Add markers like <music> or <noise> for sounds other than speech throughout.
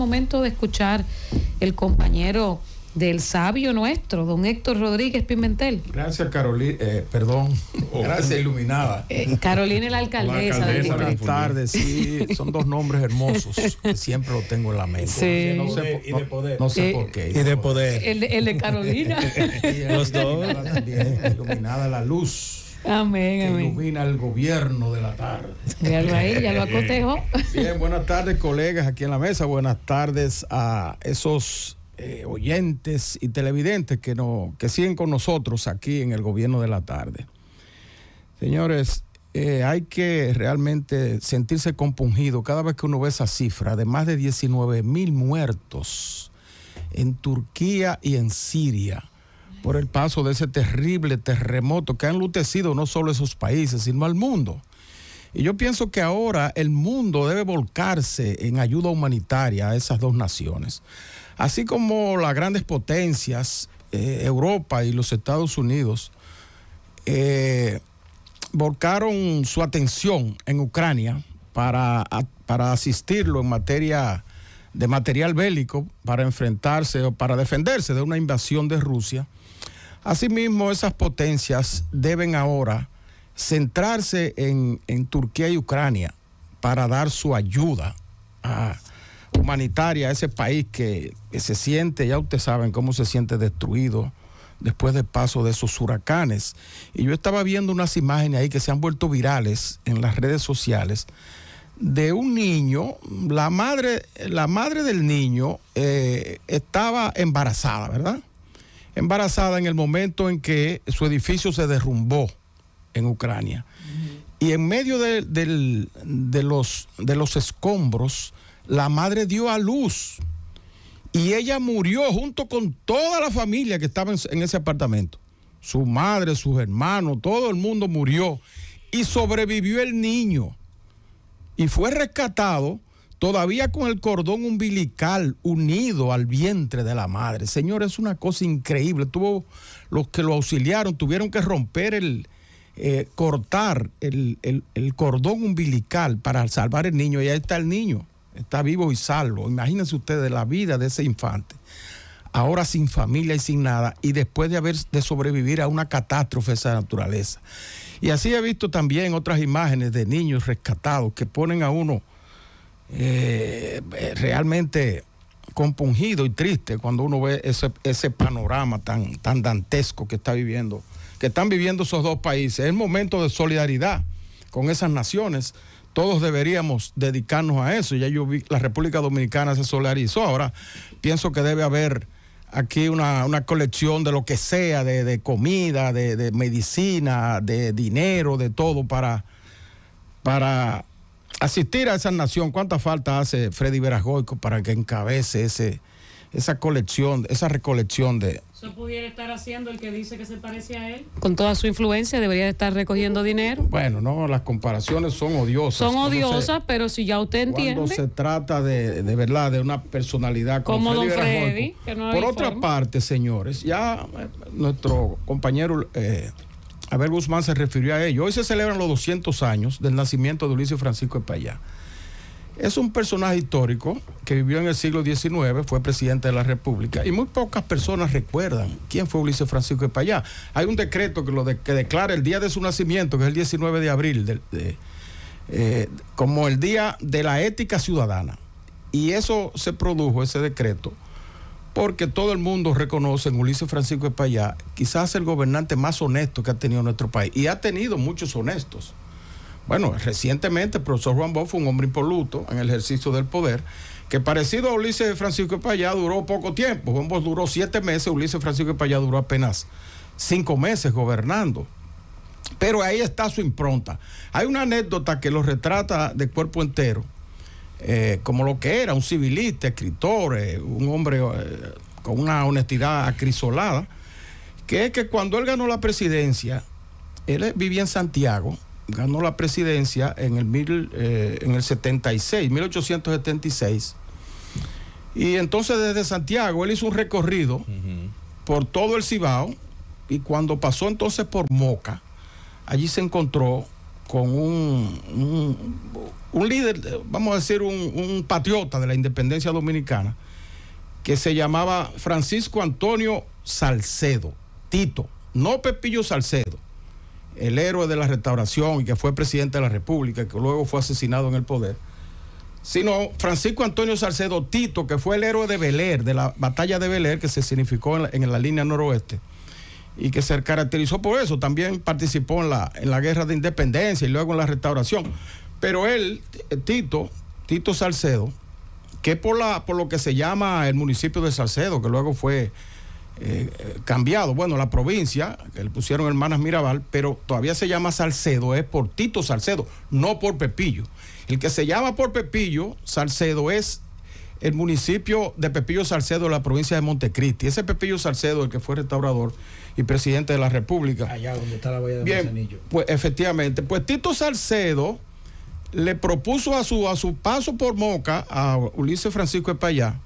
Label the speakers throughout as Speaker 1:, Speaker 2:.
Speaker 1: momento de escuchar el compañero del sabio nuestro, don Héctor Rodríguez Pimentel. Gracias, Carolina, eh, perdón, <laughs> gracias, Iluminada. Eh, Carolina, la alcaldesa. La alcaldesa buenas son dos nombres hermosos, que siempre lo tengo en la mente. Sí. No, sé, poder. No, sé eh, por qué. Y de poder. El, de Carolina. <laughs> Los dos. también, iluminada la luz. Amén, que amén. ilumina el gobierno de la tarde. ahí, ya lo <laughs> Bien, buenas tardes, colegas aquí en la mesa. Buenas tardes a esos eh, oyentes y televidentes que, no, que siguen con nosotros aquí en el gobierno de la tarde. Señores, eh, hay que realmente sentirse compungido cada vez que uno ve esa cifra de más de 19 mil muertos en Turquía y en Siria por el paso de ese terrible terremoto que ha enlutecido no solo esos países, sino al mundo. Y yo pienso que ahora el mundo debe volcarse en ayuda humanitaria a esas dos naciones. Así como las grandes potencias, eh, Europa y los Estados Unidos, eh, volcaron su atención en Ucrania para, para asistirlo en materia de material bélico, para enfrentarse o para defenderse de una invasión de Rusia Asimismo, esas potencias deben ahora centrarse en, Turquía y Ucrania para dar su ayuda ah, humanitaria a ese país que, se siente, ya ustedes saben cómo se siente destruido después del paso de esos huracanes. Y yo estaba viendo unas imágenes ahí que se han vuelto virales en las redes sociales de un niño, la madre, la madre del niño eh, estaba embarazada, ¿verdad? embarazada en el momento en que su edificio se derrumbó en Ucrania. Y en medio de, los, escombros, la madre dio a luz. Y ella murió junto con toda la familia que estaba en ese apartamento. Su madre, sus hermanos, todo el mundo murió. Y sobrevivió el niño. Y fue rescatado todavía con el cordón umbilical unido al vientre de la madre. Señor, es una cosa increíble. Tuvo los que lo auxiliaron, tuvieron que romper el, eh, cortar el, cordón umbilical para salvar el niño. Y ahí está el niño, está vivo y salvo. Imagínense ustedes la vida de ese infante. Ahora sin familia y sin nada, y después de haber de sobrevivir a una catástrofe de esa naturaleza. Y así he visto también otras imágenes de niños rescatados que ponen a uno eh, eh, realmente compungido y triste cuando uno ve ese, panorama tan, tan dantesco que está viviendo, que están viviendo esos dos países. Es momento de solidaridad con esas naciones. Todos deberíamos dedicarnos a eso. Ya yo vi, la República Dominicana se solidarizó. Ahora pienso que debe haber aquí una, colección de lo que sea, de, comida, de, de, medicina, de dinero, de todo para, para asistir a esa nación, ¿cuánta falta hace Freddy Verasgoico para que encabece ese, esa colección, esa recolección de... Eso pudiera estar haciendo el que dice que se parece a él. Con toda su influencia debería estar recogiendo dinero. Bueno, no, las comparaciones son odiosas. Son odiosas, pero si ya usted entiende... Cuando se trata de, de verdad, de una personalidad como, Freddy don Por otra parte, señores, ya eh, nuestro compañero... Eh, Abel Guzmán se refirió a ello. Hoy se celebran los 200 años del nacimiento de Ulises Francisco Payá. Es un personaje histórico que vivió en el siglo XIX, fue presidente de la República y muy pocas personas recuerdan quién fue Ulises Francisco Payá. Hay un decreto que, lo que declara el día de su nacimiento, que es el 19 de abril, eh, como el día de la ética ciudadana. Y eso se produjo, ese decreto, porque todo el mundo reconoce en Ulises Francisco Payá, quizás el gobernante más honesto que ha tenido nuestro país, y ha tenido muchos honestos. Bueno, recientemente el profesor Juan Bosch fue un hombre impoluto en el ejercicio del poder, que parecido a Ulises Francisco Payá duró poco tiempo. Juan Bos duró siete meses, Ulises Francisco Payá duró apenas cinco meses gobernando. Pero ahí está su impronta. Hay una anécdota que lo retrata de cuerpo entero eh, como lo que era, un civilista, escritor, eh, un hombre eh, con una honestidad acrisolada, que es que cuando él ganó la presidencia, él vivía en Santiago, ganó la presidencia en el, en el 76, 1876, y entonces desde Santiago él hizo un recorrido por todo el Cibao, y cuando pasó entonces por Moca, allí se encontró con un, un, líder, vamos a decir, un, patriota de la independencia dominicana, que se llamaba Francisco Antonio Salcedo, Tito, no Pepillo Salcedo, el héroe de la restauración y que fue presidente de la República, que luego fue asesinado en el poder, sino Francisco Antonio Salcedo Tito, que fue el héroe de Beler, de la batalla de Beler, que se significó en la línea noroeste y que se caracterizó por eso. También participó en la, en la guerra de independencia y luego en la restauración. Pero él, eh, Tito, Tito Salcedo, que por, la, por lo que se llama el municipio de Salcedo, que luego fue eh, cambiado, bueno, la provincia, que le pusieron Hermanas Mirabal, pero todavía se llama Salcedo, es por Tito Salcedo, no por Pepillo. El que se llama por Pepillo, Salcedo, es el municipio de Pepillo Salcedo, la provincia de Montecristi. Ese Pepillo Salcedo, el que fue restaurador y presidente de la República. Allá donde está la Bahía de Bien, Pues efectivamente, pues Tito Salcedo le propuso a su, a su paso por Moca, a Ulises Francisco Payá,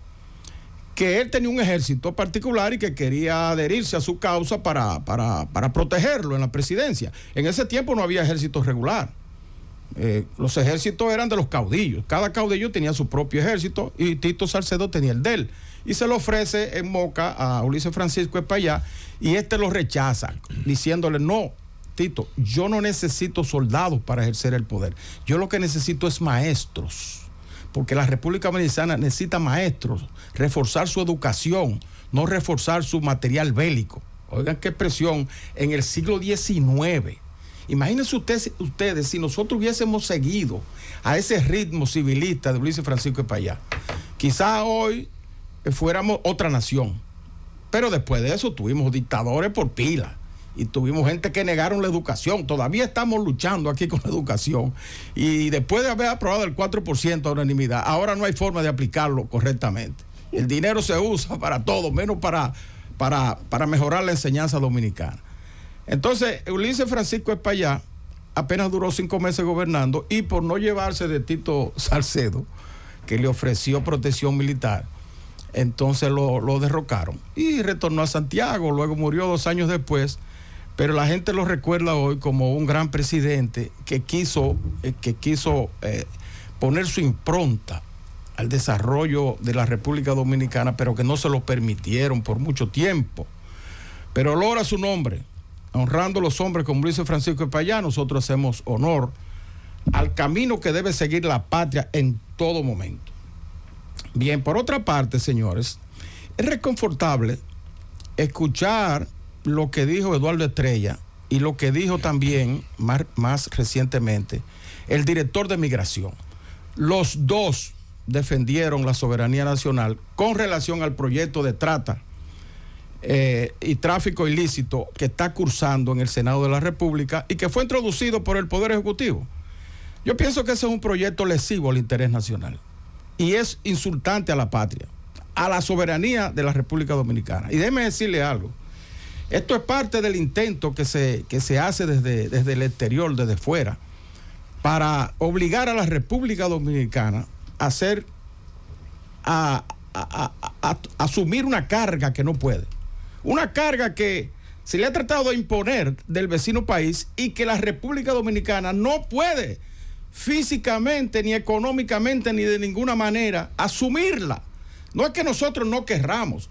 Speaker 1: que él tenía un ejército particular y que quería adherirse a su causa para, para, para protegerlo en la presidencia. En ese tiempo no había ejército regular. Eh, los ejércitos eran de los caudillos. Cada caudillo tenía su propio ejército y Tito Salcedo tenía el de él. Y se lo ofrece en Moca a Ulises Francisco Payá, y este lo rechaza, diciéndole, no, Tito, yo no necesito soldados para ejercer el poder. Yo lo que necesito es maestros, porque la República Dominicana necesita maestros, reforzar su educación, no reforzar su material bélico. Oigan qué expresión, en el siglo XIX Imagínense ustedes, si nosotros hubiésemos seguido a ese ritmo civilista de Luis Francisco de Payá. Quizá hoy eh, fuéramos otra nación, pero después de eso tuvimos dictadores por pila y tuvimos gente que negaron la educación. Todavía estamos luchando aquí con la educación. Y después de haber aprobado el 4% a unanimidad, ahora no hay forma de aplicarlo correctamente. El dinero se usa para todo, menos para, para mejorar la enseñanza dominicana. Entonces, Ulises Francisco Espaillá apenas duró cinco meses gobernando y por no llevarse de Tito Salcedo, que le ofreció protección militar, entonces lo, derrocaron y retornó a Santiago, luego murió dos años después, pero la gente lo recuerda hoy como un gran presidente que quiso, eh, que quiso eh, poner su impronta al desarrollo de la República Dominicana, pero que no se lo permitieron por mucho tiempo. Pero logra su nombre, honrando los hombres, como Luis Francisco Payá, nosotros hacemos honor al camino que debe seguir la patria en todo momento. Bien, por otra parte, señores, es reconfortable escuchar lo que dijo Eduardo Estrella y lo que dijo también más recientemente el director de migración. Los dos defendieron la soberanía nacional con relación al proyecto de trata eh, y tráfico ilícito que está cursando en el Senado de la República y que fue introducido por el Poder Ejecutivo. Yo pienso que ese es un proyecto lesivo al interés nacional y es insultante a la patria, a la soberanía de la República Dominicana. Y déjeme decirle algo. Esto es parte del intento que se, se hace desde, desde el exterior, desde fuera, para obligar a la República Dominicana a hacer, a asumir una carga que no puede. Una carga que se le ha tratado de imponer del vecino país y que la República Dominicana no puede físicamente, ni económicamente, ni de ninguna manera asumirla. No es que nosotros no querramos,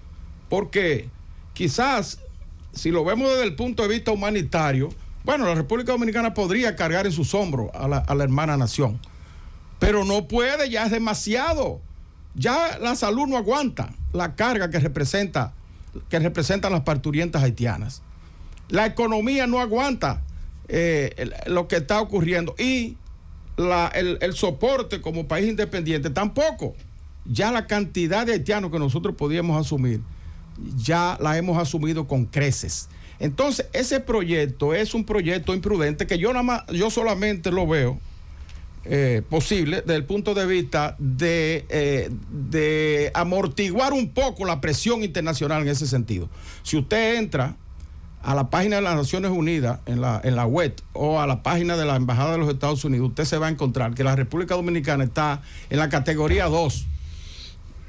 Speaker 1: porque quizás si lo vemos desde el punto de vista humanitario, bueno, la República Dominicana podría cargar en sus hombros a la, a la hermana nación, pero no puede, ya es demasiado. Ya la salud no aguanta la carga que representa que representan las parturientas haitianas. La economía no aguanta eh, lo que está ocurriendo y el, el soporte como país independiente tampoco. Ya la cantidad de haitianos que nosotros podíamos asumir, ya la hemos asumido con creces. Entonces, ese proyecto es un proyecto imprudente que yo, nada más, yo solamente lo veo eh, posible desde el punto de vista eh, de, amortiguar un poco la presión internacional en ese sentido. Si usted entra a la página de las Naciones Unidas, en la, en web, o a la página de la Embajada de los Estados Unidos, usted se va a encontrar que la República Dominicana está en la categoría 2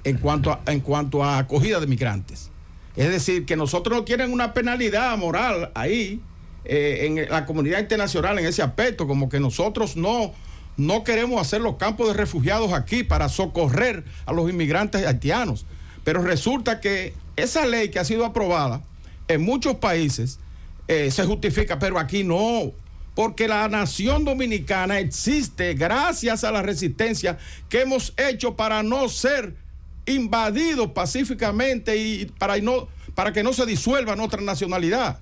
Speaker 1: en cuanto a, en cuanto a acogida de migrantes. Es decir, que nosotros no tienen una penalidad moral ahí, eh, en la comunidad internacional, en ese aspecto, como que nosotros no no queremos hacer los campos de refugiados aquí para socorrer a los inmigrantes haitianos. Pero resulta que esa ley que ha sido aprobada en muchos países eh, se justifica, pero aquí no. Porque la nación dominicana existe gracias a la resistencia que hemos hecho para no ser invadidos pacíficamente y para, no, para que no se disuelva nuestra nacionalidad.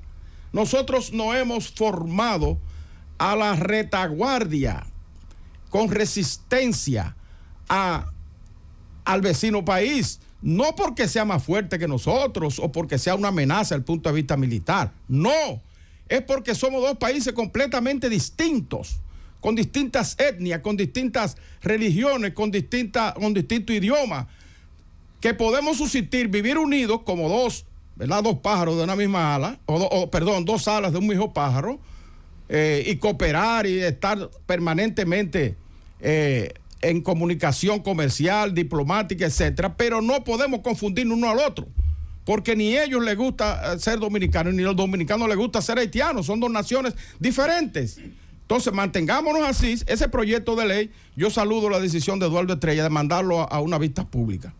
Speaker 1: Nosotros no hemos formado a la retaguardia con resistencia al vecino país, no porque sea más fuerte que nosotros o porque sea una amenaza desde el punto de vista militar, no, es porque somos dos países completamente distintos, con distintas etnias, con distintas religiones, con, distintos con distinto idioma, que podemos subsistir, vivir unidos como dos, ¿verdad? Dos pájaros de una misma ala, o, perdón, dos alas de un mismo pájaro, eh, y cooperar y estar permanentemente eh, en comunicación comercial, diplomática, etcétera, pero no podemos confundir uno al otro, porque ni a ellos les gusta eh, ser dominicanos, ni a los dominicanos les gusta ser haitianos, son dos naciones diferentes. Entonces, mantengámonos así, ese proyecto de ley, yo saludo la decisión de Eduardo Estrella de mandarlo a, una vista pública.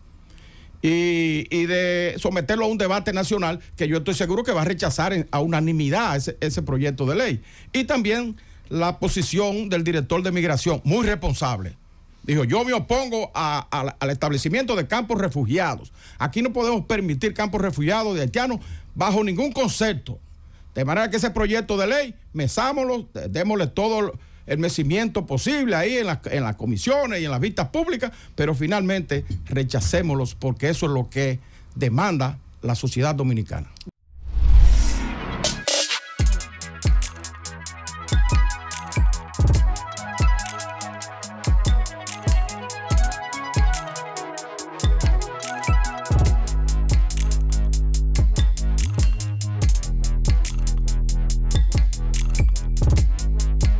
Speaker 1: Y, de someterlo a un debate nacional que yo estoy seguro que va a rechazar a unanimidad ese, ese proyecto de ley. Y también la posición del director de migración, muy responsable. Dijo, yo me opongo al establecimiento de campos refugiados. Aquí no podemos permitir campos refugiados de haitianos bajo ningún concepto. De manera que ese proyecto de ley, mesámoslo, démosle todo el mecimiento posible ahí en, en las comisiones y en las vistas públicas, pero finalmente rechacémoslos porque eso es lo que demanda la sociedad dominicana.